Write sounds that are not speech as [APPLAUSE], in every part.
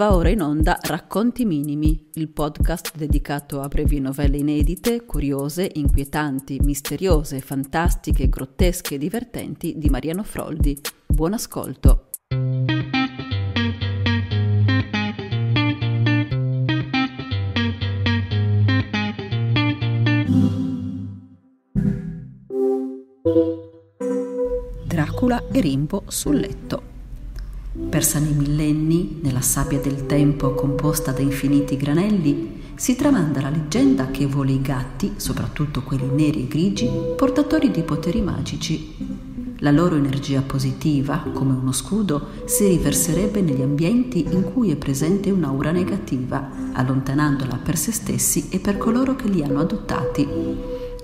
Va ora in onda Racconti Minimi, il podcast dedicato a brevi novelle inedite, curiose, inquietanti, misteriose, fantastiche, grottesche e divertenti di Mariano Froldi. Buon ascolto! Dracula e Rimbo sul letto persa nei millenni, nella sabbia del tempo composta da infiniti granelli, si tramanda la leggenda che vuole i gatti, soprattutto quelli neri e grigi, portatori di poteri magici. La loro energia positiva, come uno scudo, si riverserebbe negli ambienti in cui è presente un'aura negativa, allontanandola per se stessi e per coloro che li hanno adottati.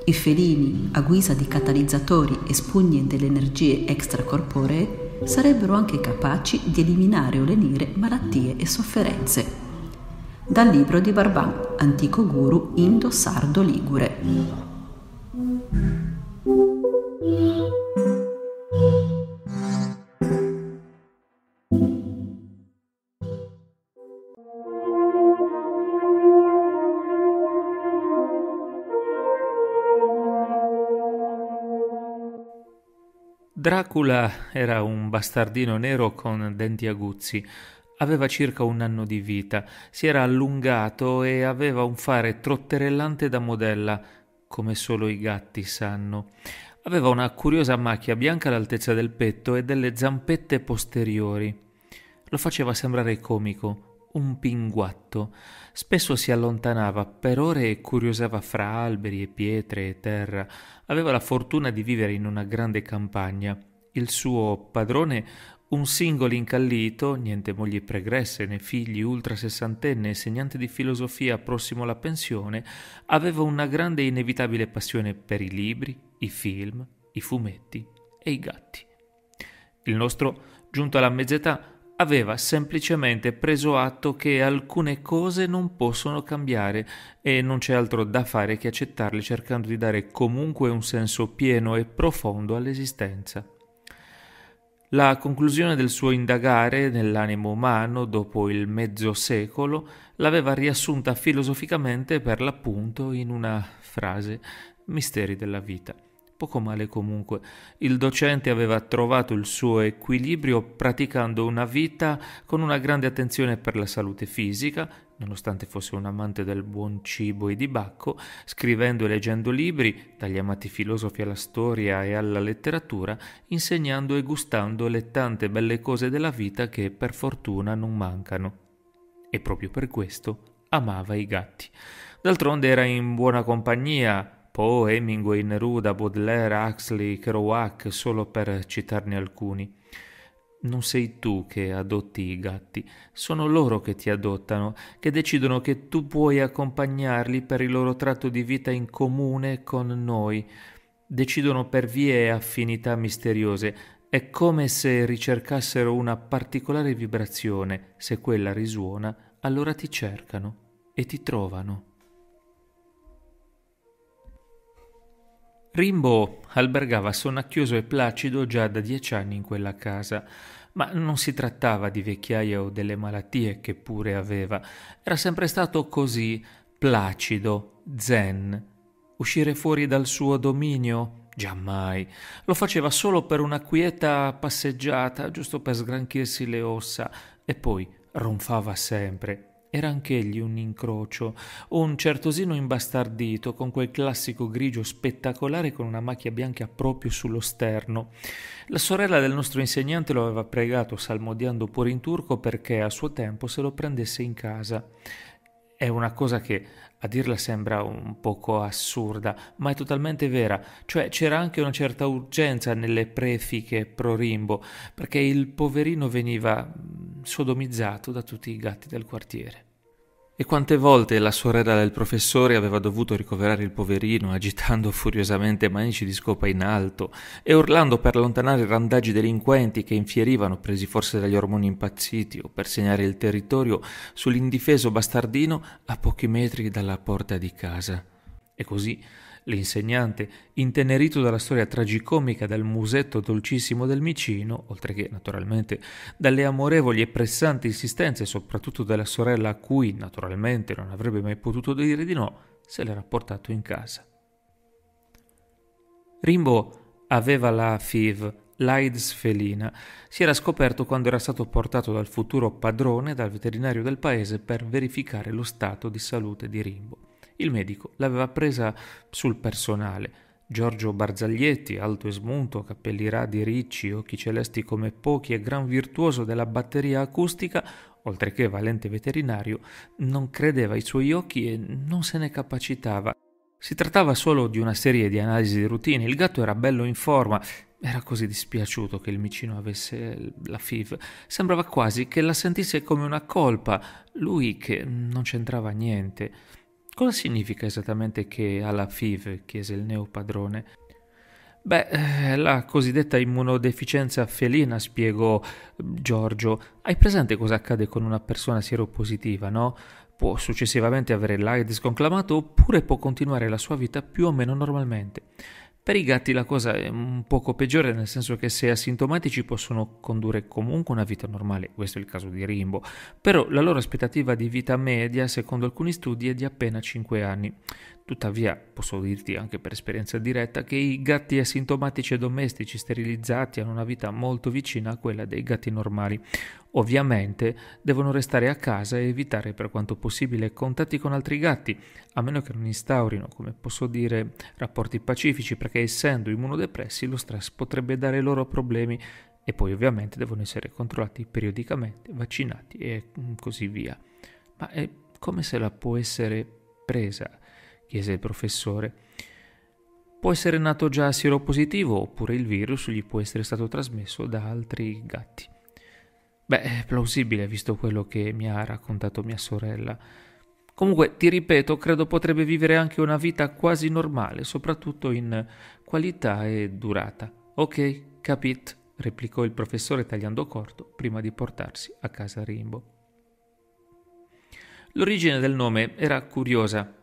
I felini, a guisa di catalizzatori e spugne delle energie extracorporee, sarebbero anche capaci di eliminare o lenire malattie e sofferenze. Dal libro di Barban, antico guru indo-sardo-ligure. Dracula era un bastardino nero con denti aguzzi. Aveva circa un anno di vita, si era allungato e aveva un fare trotterellante da modella, come solo i gatti sanno. Aveva una curiosa macchia bianca all'altezza del petto e delle zampette posteriori. Lo faceva sembrare comico, un pinguatto. Spesso si allontanava per ore e curiosava fra alberi e pietre e terra. Aveva la fortuna di vivere in una grande campagna. Il suo padrone, un singolo incallito, niente moglie pregresse né figli, ultra sessantenne, insegnante di filosofia prossimo alla pensione, aveva una grande e inevitabile passione per i libri, i film, i fumetti e i gatti. Il nostro, giunto alla mezz'età, aveva semplicemente preso atto che alcune cose non possono cambiare e non c'è altro da fare che accettarle cercando di dare comunque un senso pieno e profondo all'esistenza. La conclusione del suo indagare nell'animo umano dopo il mezzo secolo l'aveva riassunta filosoficamente per l'appunto in una frase Misteri della vita. Poco male comunque, il docente aveva trovato il suo equilibrio praticando una vita con una grande attenzione per la salute fisica, nonostante fosse un amante del buon cibo e di bacco, scrivendo e leggendo libri, dagli amati filosofi alla storia e alla letteratura, insegnando e gustando le tante belle cose della vita che per fortuna non mancano. E proprio per questo amava i gatti. D'altronde era in buona compagnia, Poe, Hemingway, Neruda, Baudelaire, Huxley, Kerouac, solo per citarne alcuni. Non sei tu che adotti i gatti, sono loro che ti adottano, che decidono che tu puoi accompagnarli per il loro tratto di vita in comune con noi. Decidono per vie e affinità misteriose. È come se ricercassero una particolare vibrazione. Se quella risuona, allora ti cercano e ti trovano. Rimbaud albergava sonnacchioso e placido già da dieci anni in quella casa, ma non si trattava di vecchiaia o delle malattie che pure aveva. Era sempre stato così placido, zen. Uscire fuori dal suo dominio? Giammai. Lo faceva solo per una quieta passeggiata, giusto per sgranchirsi le ossa, e poi ronfava sempre, era anch'egli un incrocio, un certosino imbastardito, con quel classico grigio spettacolare con una macchia bianca proprio sullo sterno. La sorella del nostro insegnante lo aveva pregato, salmodiando pure in turco, perché a suo tempo se lo prendesse in casa. È una cosa che a dirla sembra un poco assurda, ma è totalmente vera, cioè c'era anche una certa urgenza nelle prefiche pro rimbo, perché il poverino veniva mm, sodomizzato da tutti i gatti del quartiere. E quante volte la sorella del professore aveva dovuto ricoverare il poverino, agitando furiosamente manici di scopa in alto e urlando per allontanare i randaggi delinquenti che infierivano, presi forse dagli ormoni impazziti, o per segnare il territorio sull'indifeso bastardino a pochi metri dalla porta di casa. E così L'insegnante, intenerito dalla storia tragicomica del musetto dolcissimo del micino, oltre che naturalmente dalle amorevoli e pressanti insistenze soprattutto della sorella a cui naturalmente non avrebbe mai potuto dire di no, se l'era portato in casa. Rimbo aveva la FIV, l'AIDS felina, si era scoperto quando era stato portato dal futuro padrone dal veterinario del paese per verificare lo stato di salute di Rimbo. Il medico l'aveva presa sul personale. Giorgio Barzaglietti, alto e smunto, capelli radi ricci, occhi celesti come pochi e gran virtuoso della batteria acustica, oltre che valente veterinario, non credeva ai suoi occhi e non se ne capacitava. Si trattava solo di una serie di analisi di routine, il gatto era bello in forma, era così dispiaciuto che il micino avesse la FIV, sembrava quasi che la sentisse come una colpa, lui che non c'entrava niente. Cosa significa esattamente che alla FIV? chiese il neopadrone. Beh, eh, la cosiddetta immunodeficienza felina, spiegò Giorgio. Hai presente cosa accade con una persona sieropositiva, no? Può successivamente avere l'AIDS conclamato oppure può continuare la sua vita più o meno normalmente. Per i gatti la cosa è un poco peggiore, nel senso che se asintomatici possono condurre comunque una vita normale, questo è il caso di Rimbo, però la loro aspettativa di vita media, secondo alcuni studi, è di appena 5 anni. Tuttavia, posso dirti anche per esperienza diretta che i gatti asintomatici e domestici sterilizzati hanno una vita molto vicina a quella dei gatti normali. Ovviamente devono restare a casa e evitare per quanto possibile contatti con altri gatti, a meno che non instaurino, come posso dire, rapporti pacifici, perché essendo immunodepressi lo stress potrebbe dare loro problemi e poi ovviamente devono essere controllati periodicamente, vaccinati e mm, così via. Ma è eh, come se la può essere presa chiese il professore. Può essere nato già sieropositivo oppure il virus gli può essere stato trasmesso da altri gatti. Beh, è plausibile visto quello che mi ha raccontato mia sorella. Comunque, ti ripeto, credo potrebbe vivere anche una vita quasi normale, soprattutto in qualità e durata. Ok, capit, replicò il professore tagliando corto prima di portarsi a casa Rimbo. L'origine del nome era curiosa,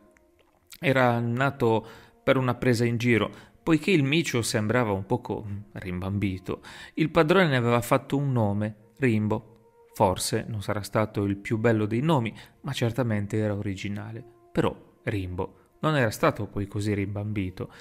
era nato per una presa in giro, poiché il micio sembrava un poco rimbambito. Il padrone ne aveva fatto un nome, Rimbo. Forse non sarà stato il più bello dei nomi, ma certamente era originale. Però Rimbo non era stato poi così rimbambito.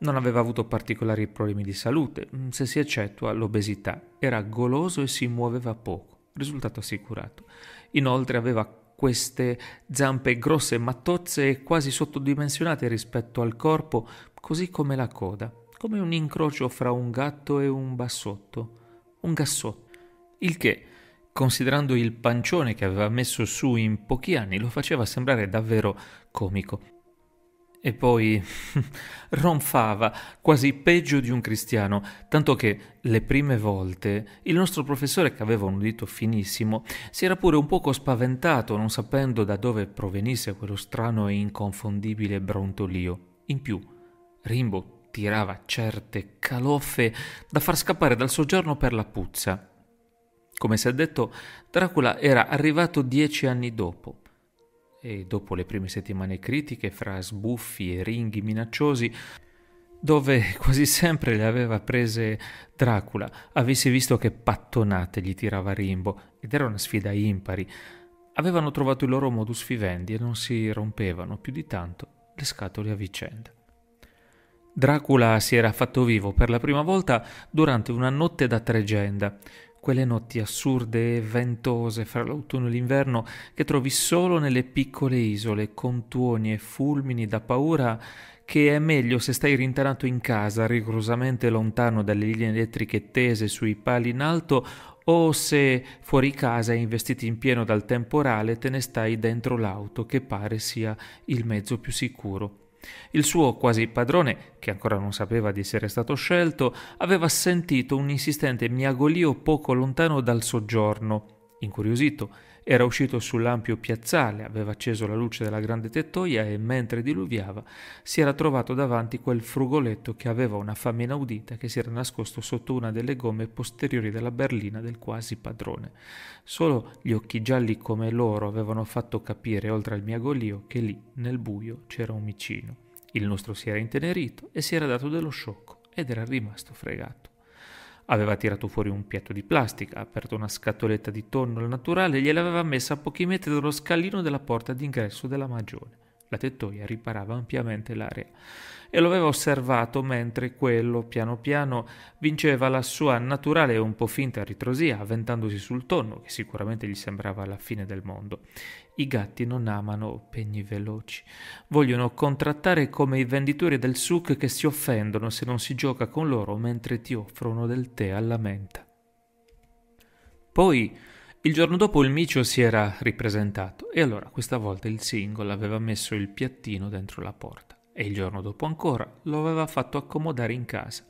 Non aveva avuto particolari problemi di salute, se si eccettua l'obesità. Era goloso e si muoveva poco, risultato assicurato. Inoltre aveva queste zampe grosse e mattozze e quasi sottodimensionate rispetto al corpo, così come la coda, come un incrocio fra un gatto e un bassotto, un gassotto. Il che, considerando il pancione che aveva messo su in pochi anni, lo faceva sembrare davvero comico. E poi [LAUGHS] ronfava, quasi peggio di un cristiano, tanto che le prime volte il nostro professore, che aveva un udito finissimo, si era pure un poco spaventato, non sapendo da dove provenisse quello strano e inconfondibile brontolio. In più, Rimbo tirava certe caloffe da far scappare dal soggiorno per la puzza. Come si è detto, Dracula era arrivato dieci anni dopo e dopo le prime settimane critiche fra sbuffi e ringhi minacciosi, dove quasi sempre le aveva prese Dracula, avesse visto che pattonate gli tirava Rimbo, ed era una sfida impari. Avevano trovato il loro modus vivendi e non si rompevano più di tanto le scatole a vicenda. Dracula si era fatto vivo per la prima volta durante una notte da tregenda, quelle notti assurde e ventose fra l'autunno e l'inverno che trovi solo nelle piccole isole con tuoni e fulmini da paura che è meglio se stai rintanato in casa rigorosamente lontano dalle linee elettriche tese sui pali in alto o se fuori casa e investiti in pieno dal temporale te ne stai dentro l'auto che pare sia il mezzo più sicuro. Il suo quasi padrone, che ancora non sapeva di essere stato scelto, aveva sentito un insistente miagolio poco lontano dal soggiorno. Incuriosito, era uscito sull'ampio piazzale, aveva acceso la luce della grande tettoia e, mentre diluviava, si era trovato davanti quel frugoletto che aveva una fame inaudita che si era nascosto sotto una delle gomme posteriori della berlina del quasi padrone. Solo gli occhi gialli come loro avevano fatto capire, oltre al miagolio, che lì, nel buio, c'era un micino. Il nostro si era intenerito e si era dato dello sciocco ed era rimasto fregato. Aveva tirato fuori un piatto di plastica, aperto una scatoletta di tonno al naturale e gliel'aveva messa a pochi metri dallo scalino della porta d'ingresso della magione. La tettoia riparava ampiamente l'area e lo aveva osservato mentre quello, piano piano, vinceva la sua naturale e un po' finta ritrosia, avventandosi sul tonno, che sicuramente gli sembrava la fine del mondo. I gatti non amano pegni veloci. Vogliono contrattare come i venditori del suc che si offendono se non si gioca con loro mentre ti offrono del tè alla menta. Poi, il giorno dopo il micio si era ripresentato e allora questa volta il single aveva messo il piattino dentro la porta e il giorno dopo ancora lo aveva fatto accomodare in casa.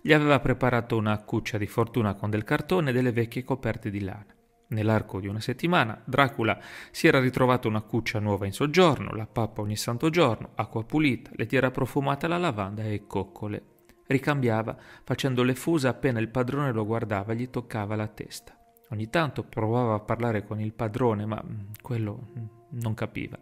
Gli aveva preparato una cuccia di fortuna con del cartone e delle vecchie coperte di lana. Nell'arco di una settimana Dracula si era ritrovato una cuccia nuova in soggiorno, la pappa ogni santo giorno, acqua pulita, lettiera profumata alla lavanda e coccole. Ricambiava facendo le fusa appena il padrone lo guardava e gli toccava la testa. Ogni tanto provava a parlare con il padrone, ma mm, quello mm, non capiva.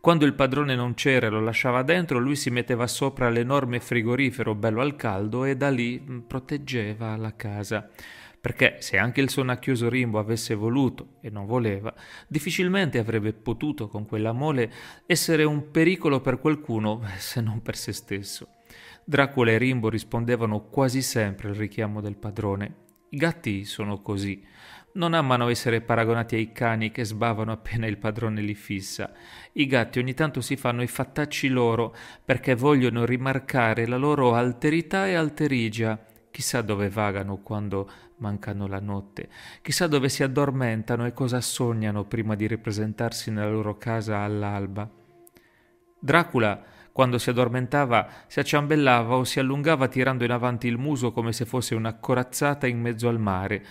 Quando il padrone non c'era e lo lasciava dentro, lui si metteva sopra l'enorme frigorifero bello al caldo e da lì mm, proteggeva la casa perché se anche il sonnacchioso Rimbo avesse voluto e non voleva, difficilmente avrebbe potuto con quella mole essere un pericolo per qualcuno [LAUGHS] se non per se stesso. Dracula e Rimbo rispondevano quasi sempre al richiamo del padrone. I gatti sono così non amano essere paragonati ai cani che sbavano appena il padrone li fissa. I gatti ogni tanto si fanno i fattacci loro perché vogliono rimarcare la loro alterità e alterigia. Chissà dove vagano quando mancano la notte, chissà dove si addormentano e cosa sognano prima di ripresentarsi nella loro casa all'alba. Dracula, quando si addormentava, si acciambellava o si allungava tirando in avanti il muso come se fosse una corazzata in mezzo al mare,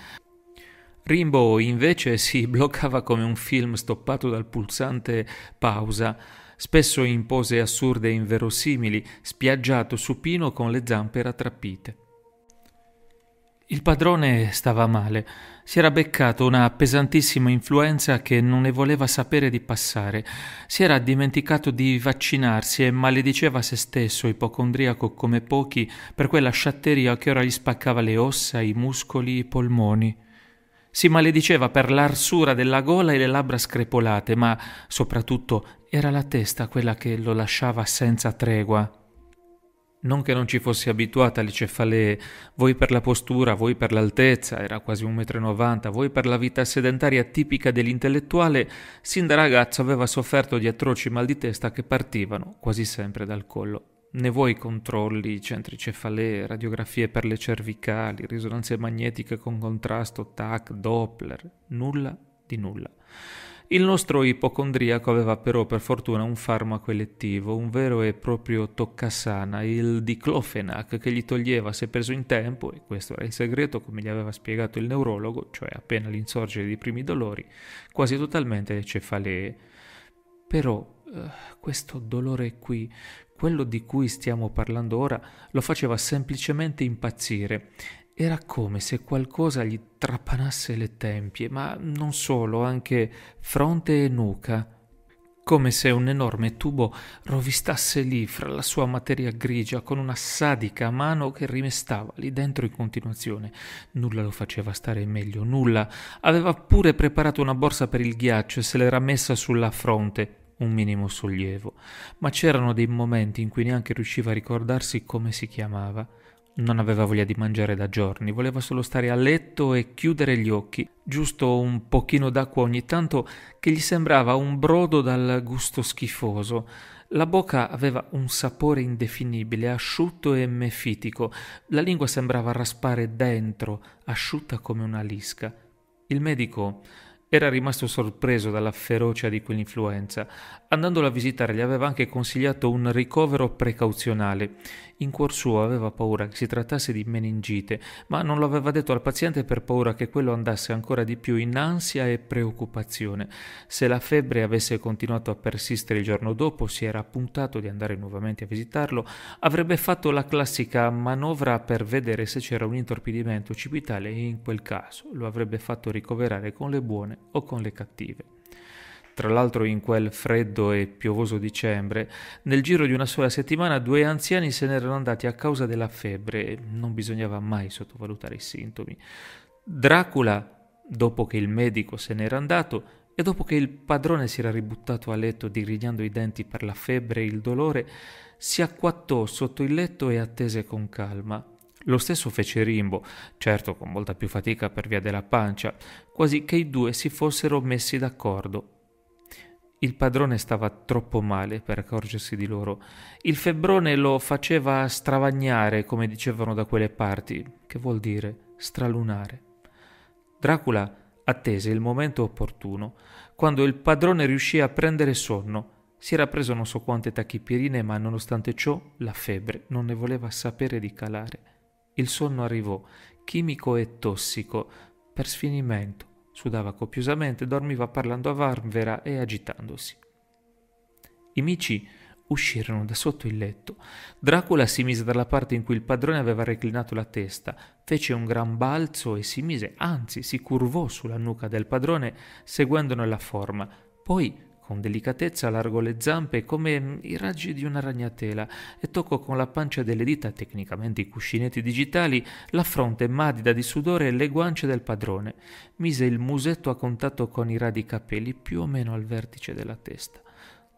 Rimbaud invece si [LAUGHS] bloccava come un film stoppato dal pulsante pausa, spesso in pose assurde e inverosimili, spiaggiato supino con le zampe rattrappite. Il padrone stava male, si era beccato una pesantissima influenza che non ne voleva sapere di passare, si era dimenticato di vaccinarsi e malediceva se stesso, ipocondriaco come pochi, per quella sciatteria che ora gli spaccava le ossa, i muscoli, i polmoni. Si malediceva per l'arsura della gola e le labbra screpolate, ma soprattutto era la testa quella che lo lasciava senza tregua. Non che non ci fossi abituata alle cefalee, voi per la postura, voi per l'altezza, era quasi un metro e novanta, voi per la vita sedentaria tipica dell'intellettuale, sin da ragazzo aveva sofferto di atroci mal di testa che partivano quasi sempre dal collo ne vuoi controlli, centri cefalee, radiografie per le cervicali, risonanze magnetiche con contrasto, TAC, Doppler, nulla di nulla. Il nostro ipocondriaco aveva però per fortuna un farmaco elettivo, un vero e proprio toccasana, il diclofenac, che gli toglieva, se preso in tempo, e questo era il segreto come gli aveva spiegato il neurologo, cioè appena l'insorgere dei primi dolori, quasi totalmente le cefalee. Però eh, questo dolore qui, quello di cui stiamo parlando ora lo faceva semplicemente impazzire. Era come se qualcosa gli trapanasse le tempie, ma non solo, anche fronte e nuca come se un enorme tubo rovistasse lì fra la sua materia grigia con una sadica mano che rimestava lì dentro in continuazione. Nulla lo faceva stare meglio, nulla. Aveva pure preparato una borsa per il ghiaccio e se l'era messa sulla fronte un minimo sollievo, ma c'erano dei momenti in cui neanche riusciva a ricordarsi come si chiamava. Non aveva voglia di mangiare da giorni, voleva solo stare a letto e chiudere gli occhi, giusto un pochino d'acqua ogni tanto che gli sembrava un brodo dal gusto schifoso. La bocca aveva un sapore indefinibile, asciutto e mefitico, la lingua sembrava raspare dentro, asciutta come una lisca. Il medico era rimasto sorpreso dalla ferocia di quell'influenza. Andandolo a visitare gli aveva anche consigliato un ricovero precauzionale. In cuor suo aveva paura che si trattasse di meningite, ma non lo aveva detto al paziente per paura che quello andasse ancora di più in ansia e preoccupazione. Se la febbre avesse continuato a persistere il giorno dopo, si era appuntato di andare nuovamente a visitarlo, avrebbe fatto la classica manovra per vedere se c'era un intorpidimento occipitale e in quel caso lo avrebbe fatto ricoverare con le buone o con le cattive. Tra l'altro in quel freddo e piovoso dicembre, nel giro di una sola settimana due anziani se n'erano andati a causa della febbre e non bisognava mai sottovalutare i sintomi. Dracula, dopo che il medico se n'era andato e dopo che il padrone si era ributtato a letto digrignando i denti per la febbre e il dolore, si acquattò sotto il letto e attese con calma lo stesso fece Rimbo, certo con molta più fatica per via della pancia, quasi che i due si fossero messi d'accordo. Il padrone stava troppo male per accorgersi di loro. Il febbrone lo faceva stravagnare, come dicevano da quelle parti, che vuol dire stralunare. Dracula attese il momento opportuno, quando il padrone riuscì a prendere sonno. Si era preso non so quante tachipirine, ma nonostante ciò la febbre non ne voleva sapere di calare. Il sonno arrivò, chimico e tossico, per sfinimento. Sudava copiosamente, dormiva parlando a vanvera e agitandosi. I mici uscirono da sotto il letto. Dracula si mise dalla parte in cui il padrone aveva reclinato la testa, fece un gran balzo e si mise, anzi si curvò sulla nuca del padrone, seguendone la forma. Poi con delicatezza allargò le zampe come mm, i raggi di una ragnatela e toccò con la pancia delle dita, tecnicamente i cuscinetti digitali, la fronte madida di sudore e le guance del padrone. Mise il musetto a contatto con i radi capelli più o meno al vertice della testa.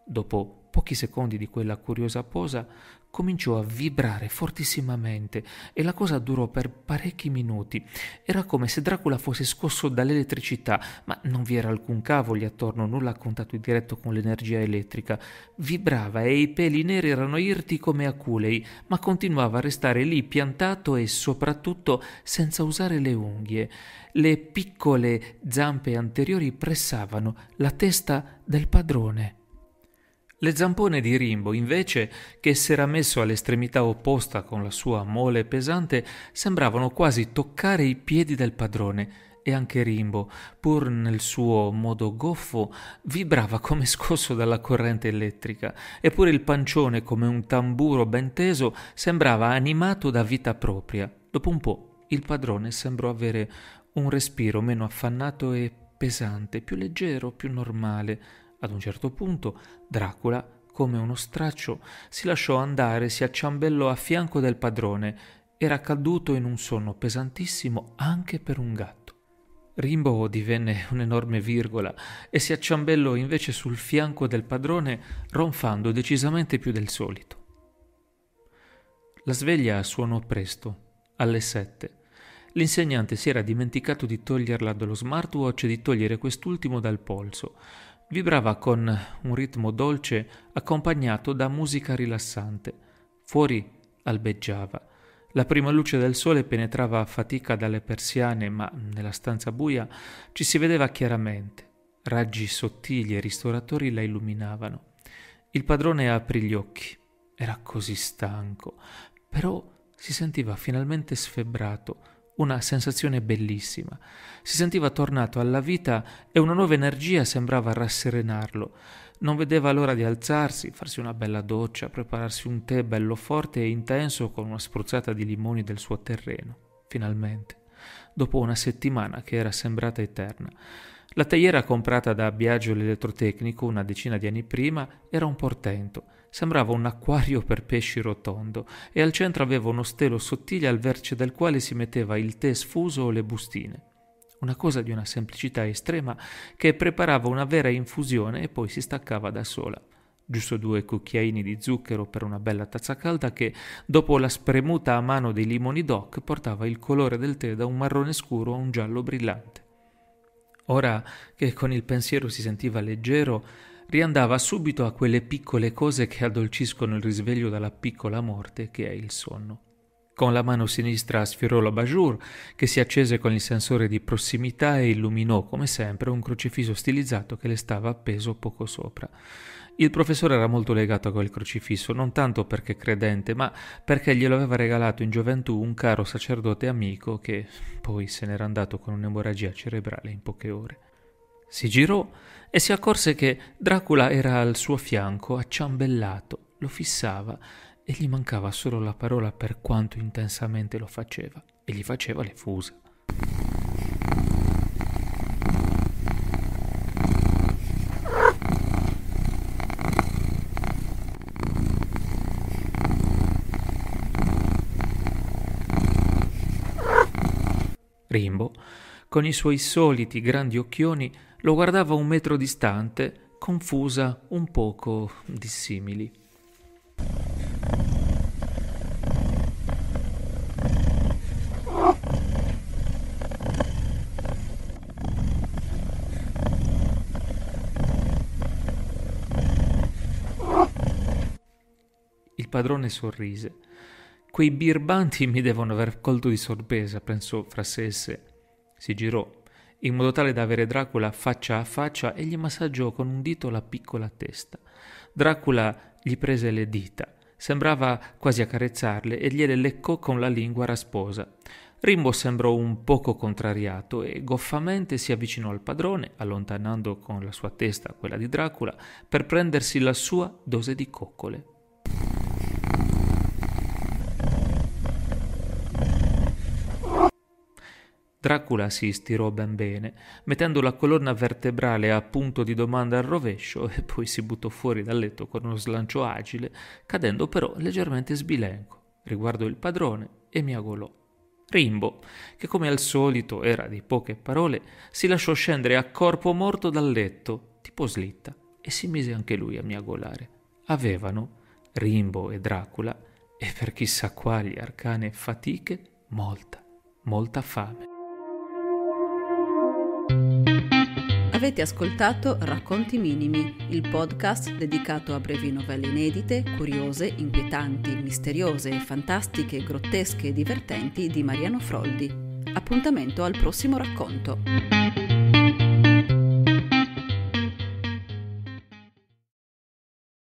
Dopo pochi secondi di quella curiosa posa, cominciò a vibrare fortissimamente e la cosa durò per parecchi minuti. Era come se Dracula fosse scosso dall'elettricità, ma non vi era alcun cavo lì attorno, nulla a contatto diretto con l'energia elettrica. Vibrava e i peli neri erano irti come aculei, ma continuava a restare lì piantato e soprattutto senza usare le unghie. Le piccole zampe anteriori pressavano la testa del padrone. Le zampone di Rimbo, invece, che s'era messo all'estremità opposta con la sua mole pesante, sembravano quasi toccare i piedi del padrone, e anche Rimbo, pur nel suo modo goffo, vibrava come scosso dalla corrente elettrica, eppure il pancione, come un tamburo ben teso, sembrava animato da vita propria. Dopo un po', il padrone sembrò avere un respiro meno affannato e pesante, più leggero, più normale, ad un certo punto Dracula, come uno straccio, si lasciò andare, e si acciambellò a fianco del padrone. Era caduto in un sonno pesantissimo anche per un gatto. Rimbo divenne un'enorme virgola e si acciambellò invece sul fianco del padrone, ronfando decisamente più del solito. La sveglia suonò presto, alle sette. L'insegnante si era dimenticato di toglierla dallo smartwatch e di togliere quest'ultimo dal polso vibrava con un ritmo dolce accompagnato da musica rilassante. Fuori albeggiava. La prima luce del sole penetrava a fatica dalle persiane, ma nella stanza buia ci si vedeva chiaramente. Raggi sottili e ristoratori la illuminavano. Il padrone aprì gli occhi. Era così stanco, però si sentiva finalmente sfebbrato una sensazione bellissima. Si sentiva tornato alla vita e una nuova energia sembrava rasserenarlo. Non vedeva l'ora di alzarsi, farsi una bella doccia, prepararsi un tè bello forte e intenso con una spruzzata di limoni del suo terreno. Finalmente, dopo una settimana che era sembrata eterna. La tagliera comprata da Biagio l'elettrotecnico una decina di anni prima era un portento. Sembrava un acquario per pesci rotondo e al centro aveva uno stelo sottile al verce del quale si metteva il tè sfuso o le bustine. Una cosa di una semplicità estrema che preparava una vera infusione e poi si staccava da sola. Giusto due cucchiaini di zucchero per una bella tazza calda che, dopo la spremuta a mano dei limoni doc, portava il colore del tè da un marrone scuro a un giallo brillante. Ora che con il pensiero si sentiva leggero, riandava subito a quelle piccole cose che addolciscono il risveglio dalla piccola morte che è il sonno. Con la mano sinistra sfiorò la bajour, che si accese con il sensore di prossimità e illuminò, come sempre, un crocifisso stilizzato che le stava appeso poco sopra. Il professore era molto legato a quel crocifisso, non tanto perché credente, ma perché glielo aveva regalato in gioventù un caro sacerdote amico che poi se n'era andato con un'emorragia cerebrale in poche ore. Si girò e si accorse che Dracula era al suo fianco, acciambellato, lo fissava e gli mancava solo la parola per quanto intensamente lo faceva e gli faceva le fusa. Rimbo, con i suoi soliti grandi occhioni, lo guardava un metro distante, confusa, un poco dissimili. Il padrone sorrise Quei birbanti mi devono aver colto di sorpresa, pensò fra sé e sé. Si girò, in modo tale da avere Dracula faccia a faccia e gli massaggiò con un dito la piccola testa. Dracula gli prese le dita, sembrava quasi accarezzarle e gliele leccò con la lingua rasposa. Rimbo sembrò un poco contrariato e goffamente si avvicinò al padrone, allontanando con la sua testa quella di Dracula, per prendersi la sua dose di coccole. Dracula si stirò ben bene, mettendo la colonna vertebrale a punto di domanda al rovescio e poi si buttò fuori dal letto con uno slancio agile, cadendo però leggermente sbilenco. Riguardò il padrone e miagolò. Rimbo, che come al solito era di poche parole, si lasciò scendere a corpo morto dal letto, tipo slitta, e si mise anche lui a miagolare. Avevano, Rimbo e Dracula, e per chissà quali arcane fatiche, molta, molta fame. Avete ascoltato Racconti Minimi, il podcast dedicato a brevi novelle inedite, curiose, inquietanti, misteriose, fantastiche, grottesche e divertenti di Mariano Froldi. Appuntamento al prossimo racconto.